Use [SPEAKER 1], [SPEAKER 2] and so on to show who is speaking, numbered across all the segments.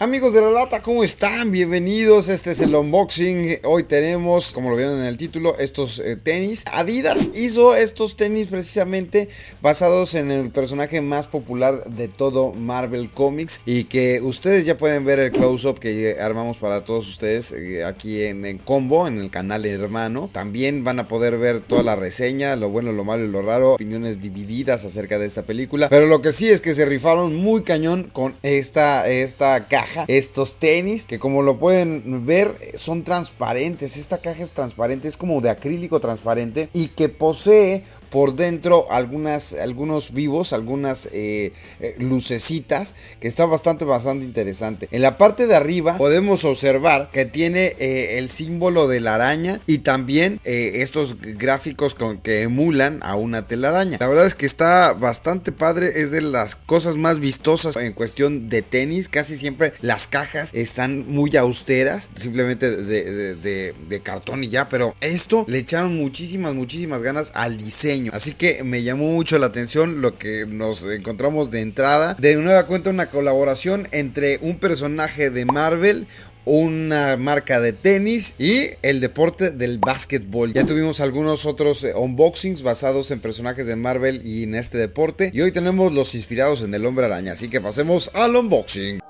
[SPEAKER 1] Amigos de la lata, ¿cómo están? Bienvenidos, este es el unboxing. Hoy tenemos, como lo vieron en el título, estos eh, tenis. Adidas hizo estos tenis precisamente basados en el personaje más popular de todo Marvel Comics y que ustedes ya pueden ver el close-up que eh, armamos para todos ustedes eh, aquí en, Combo, en el canal hermano. También van a poder ver toda la reseña, lo bueno, lo malo y lo raro, opiniones divididas acerca de esta película. Pero lo que sí es que se rifaron muy cañón con esta, esta caja estos tenis, que como lo pueden ver, son transparentes. Esta caja es transparente, es como de acrílico transparente y que posee por dentro algunas, algunos vivos, algunas eh, eh, lucecitas, que está bastante, bastante interesante. En la parte de arriba podemos observar que tiene eh, el símbolo de la araña y también estos gráficos con, que emulan a una telaraña. La verdad es que está bastante padre, es de las cosas más vistosas en cuestión de tenis, casi siempre las cajas están muy austeras, simplemente de, de cartón y ya, pero esto le echaron muchísimas, muchísimas ganas al diseño Así que me llamó mucho la atención lo que nos encontramos de entrada. De nueva cuenta una colaboración entre un personaje de Marvel, una marca de tenis y el deporte del básquetbol. Ya tuvimos algunos otros eh, unboxings basados en personajes de Marvel y en este deporte. Y hoy tenemos los inspirados en el hombre araña. Así que pasemos al unboxing.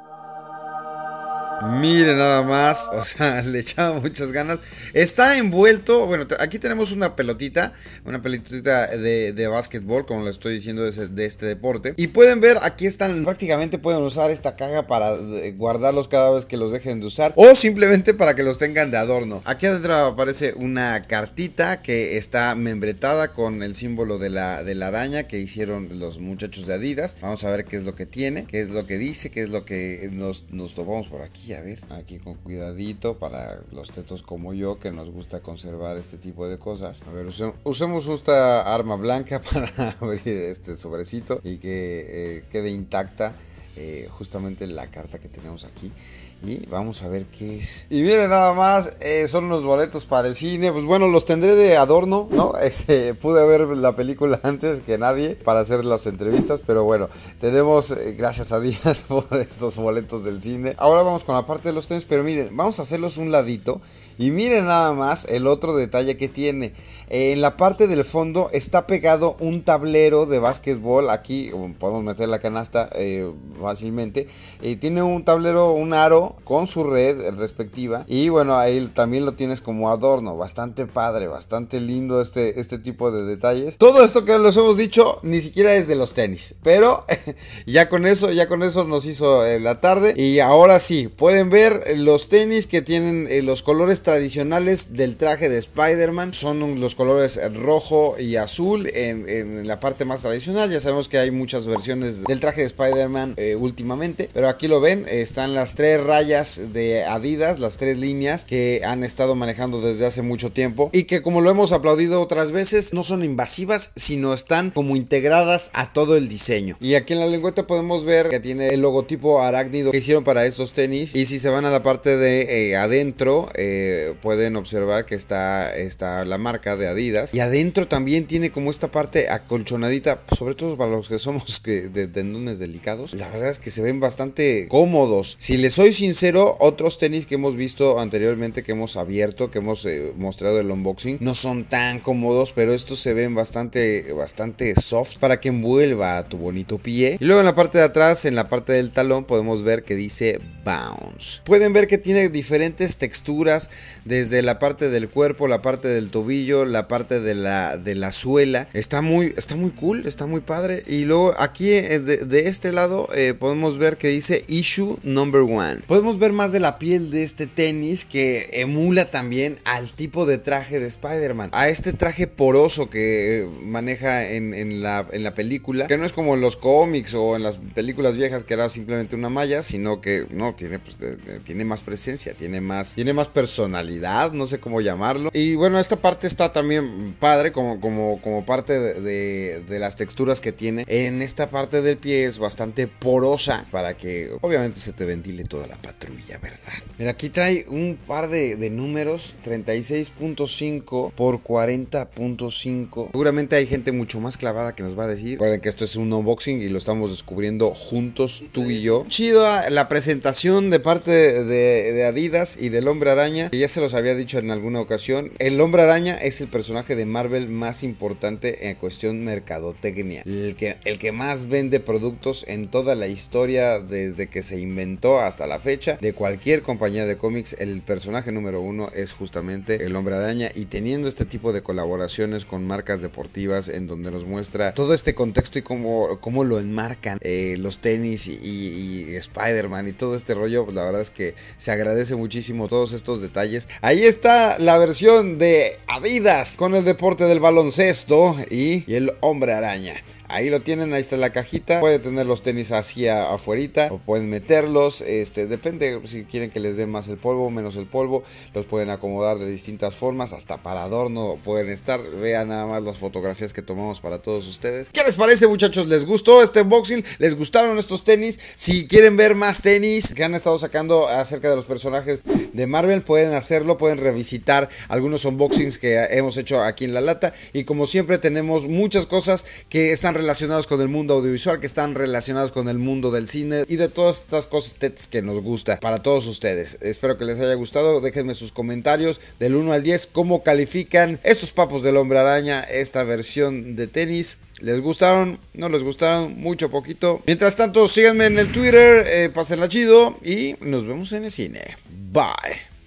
[SPEAKER 1] Mire nada más, o sea, le echaba muchas ganas. Está envuelto, bueno, aquí tenemos una pelotita, una pelotita de, de básquetbol, como le estoy diciendo, de, este deporte. Y pueden ver, aquí están, prácticamente pueden usar esta caja para eh, guardarlos cada vez que los dejen de usar, o simplemente para que los tengan de adorno. Aquí adentro aparece una cartita que está membretada con el símbolo de la, de la araña que hicieron los muchachos de Adidas. Vamos a ver qué es lo que tiene, qué es lo que dice, qué es lo que nos, nos topamos por aquí a ver, aquí con cuidadito para los tetos como yo que nos gusta conservar este tipo de cosas. A ver, usemos, esta arma blanca para abrir este sobrecito y que eh, quede intacta eh, justamente la carta que tenemos aquí. Y vamos a ver qué es. Y miren nada más, eh, son unos boletos para el cine. Pues bueno, los tendré de adorno, ¿no? Este, pude ver la película antes que nadie para hacer las entrevistas. Pero bueno, tenemos, eh, gracias a Dios por estos boletos del cine. Ahora vamos con la parte de los tenis. Pero miren, vamos a hacerlos un ladito y miren nada más el otro detalle que tiene. en la parte del fondo está pegado un tablero de básquetbol. Aquí podemos meter la canasta eh, fácilmente. Y eh, tiene un tablero, un aro con su red respectiva. Y bueno, ahí también lo tienes como adorno. Bastante padre, bastante lindo este, este tipo de detalles. Todo esto que les hemos dicho ni siquiera es de los tenis. Pero ya con eso, ya con eso nos hizo eh, la tarde. Y ahora sí, pueden ver los tenis que tienen los colores tradicionales del traje de Spider-Man son los colores rojo y azul en, la parte más tradicional. Ya sabemos que hay muchas versiones del traje de Spider-Man eh, últimamente, pero aquí lo ven, están las tres rayas de Adidas, las tres líneas que han estado manejando desde hace mucho tiempo y que como lo hemos aplaudido otras veces, no son invasivas, sino están como integradas a todo el diseño. Y aquí en la lengüeta podemos ver que tiene el logotipo arácnido que hicieron para estos tenis y si se van a la parte de eh, adentro, eh, pueden observar que está, está la marca de Adidas. Y adentro también tiene como esta parte acolchonadita, sobre todo para los que somos que de tendones delicados. La verdad es que se ven bastante cómodos. Si les soy sincero, otros tenis que hemos visto anteriormente, que hemos abierto, que hemos eh, mostrado el unboxing, no son tan cómodos, pero estos se ven bastante, bastante soft para que envuelva a tu bonito pie. Y luego en la parte de atrás, en la parte del talón, podemos ver que dice Bounce. Pueden ver que tiene diferentes texturas, desde la parte del cuerpo, la parte del tobillo, la parte de la, suela. Está muy, está muy cool, está muy padre. Y luego aquí eh, de, este lado eh, podemos ver que dice Issue Number One. Podemos ver más de la piel de este tenis que emula también al tipo de traje de Spider-Man. A este traje poroso que eh, maneja en, la, película. Que no es como en los cómics o en las películas viejas que era simplemente una malla, sino que no, tiene, pues, tiene más presencia, tiene más, tiene más persona no sé cómo llamarlo. Y bueno, esta parte está también padre como, como, como parte de, las texturas que tiene. En esta parte del pie es bastante porosa para que obviamente se te ventile toda la patrulla, ¿verdad? Mira, aquí trae un par de, números, 36.5 por 40.5. Seguramente hay gente mucho más clavada que nos va a decir. Recuerden que esto es un unboxing y lo estamos descubriendo juntos tú y yo. Chido la presentación de parte de, Adidas y del hombre araña ya se los había dicho en alguna ocasión, el hombre araña es el personaje de Marvel más importante en cuestión mercadotecnia. El que, el que más vende productos en toda la historia desde que se inventó hasta la fecha de cualquier compañía de cómics, el personaje número uno es justamente el hombre araña y teniendo este tipo de colaboraciones con marcas deportivas en donde nos muestra todo este contexto y cómo, cómo lo enmarcan eh, los tenis y Spider-Man y todo este rollo, la verdad es que se agradece muchísimo todos estos detalles Ahí está la versión de Adidas con el deporte del baloncesto y, el hombre araña. Ahí lo tienen, ahí está la cajita. Puede tener los tenis así afuera, o pueden meterlos. Este, depende si quieren que les dé más el polvo o menos el polvo. Los pueden acomodar de distintas formas, hasta para adorno pueden estar. Vean nada más las fotografías que tomamos para todos ustedes. ¿Qué les parece, muchachos? ¿Les gustó este unboxing? ¿Les gustaron estos tenis? Si quieren ver más tenis que han estado sacando acerca de los personajes de Marvel, pueden hacerlo, pueden revisitar algunos unboxings que hemos hecho aquí en la lata. Y como siempre tenemos muchas cosas que están relacionadas con el mundo audiovisual, que están relacionadas con el mundo del cine y de todas estas cosas que nos gusta para todos ustedes. Espero que les haya gustado. Déjenme sus comentarios del 1 al 10, cómo califican estos papos del hombre araña, esta versión de tenis. ¿Les gustaron? ¿No les gustaron? Mucho poquito. Mientras tanto, síganme en el Twitter, eh, pasen chido y nos vemos en el cine. Bye.